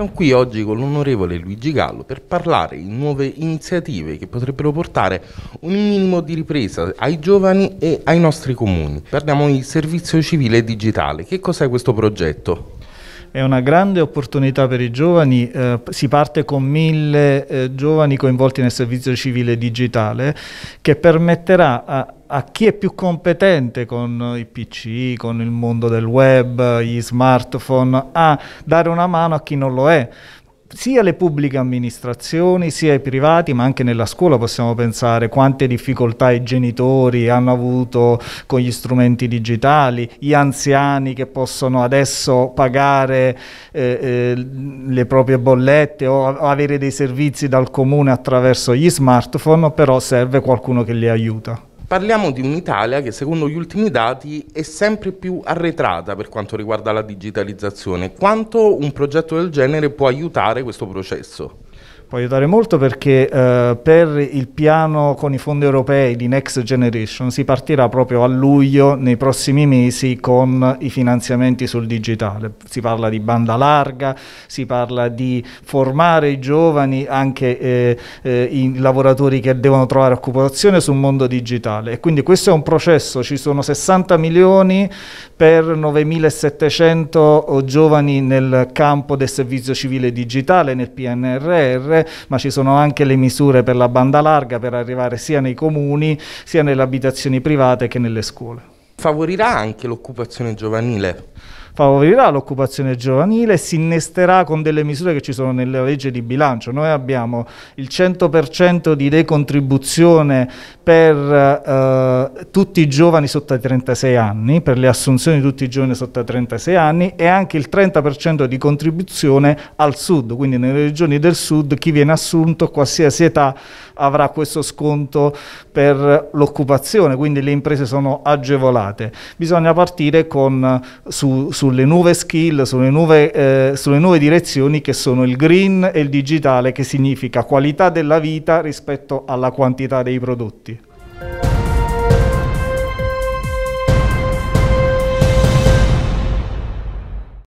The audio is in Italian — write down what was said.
Siamo qui oggi con l'onorevole Luigi Gallo per parlare di nuove iniziative che potrebbero portare un minimo di ripresa ai giovani e ai nostri comuni. Parliamo di servizio civile digitale. Che cos'è questo progetto? è una grande opportunità per i giovani, eh, si parte con mille eh, giovani coinvolti nel servizio civile digitale che permetterà a, a chi è più competente con i PC, con il mondo del web, gli smartphone, a dare una mano a chi non lo è sia le pubbliche amministrazioni sia i privati, ma anche nella scuola possiamo pensare quante difficoltà i genitori hanno avuto con gli strumenti digitali, gli anziani che possono adesso pagare eh, eh, le proprie bollette o avere dei servizi dal comune attraverso gli smartphone, però serve qualcuno che li aiuta. Parliamo di un'Italia che secondo gli ultimi dati è sempre più arretrata per quanto riguarda la digitalizzazione. Quanto un progetto del genere può aiutare questo processo? Può aiutare molto perché eh, per il piano con i fondi europei di Next Generation si partirà proprio a luglio nei prossimi mesi con i finanziamenti sul digitale. Si parla di banda larga, si parla di formare i giovani, anche eh, eh, i lavoratori che devono trovare occupazione sul mondo digitale. E quindi questo è un processo, ci sono 60 milioni per 9.700 giovani nel campo del servizio civile digitale, nel PNRR rurale, ma ci sono anche le misure per la banda larga per arrivare sia nei comuni, sia nelle abitazioni private che nelle scuole. Favorirà anche l'occupazione giovanile? favorirà l'occupazione giovanile, e si innesterà con delle misure che ci sono nelle legge di bilancio. Noi abbiamo il 100% di decontribuzione per eh, tutti i giovani sotto i 36 anni, per le assunzioni di tutti i giovani sotto i 36 anni e anche il 30% di contribuzione al sud, quindi nelle regioni del sud chi viene assunto a qualsiasi età avrà questo sconto per l'occupazione, quindi le imprese sono agevolate. Bisogna partire con, su, sulle nuove skill, sulle nuove, eh, sulle nuove direzioni che sono il green e il digitale, che significa qualità della vita rispetto alla quantità dei prodotti.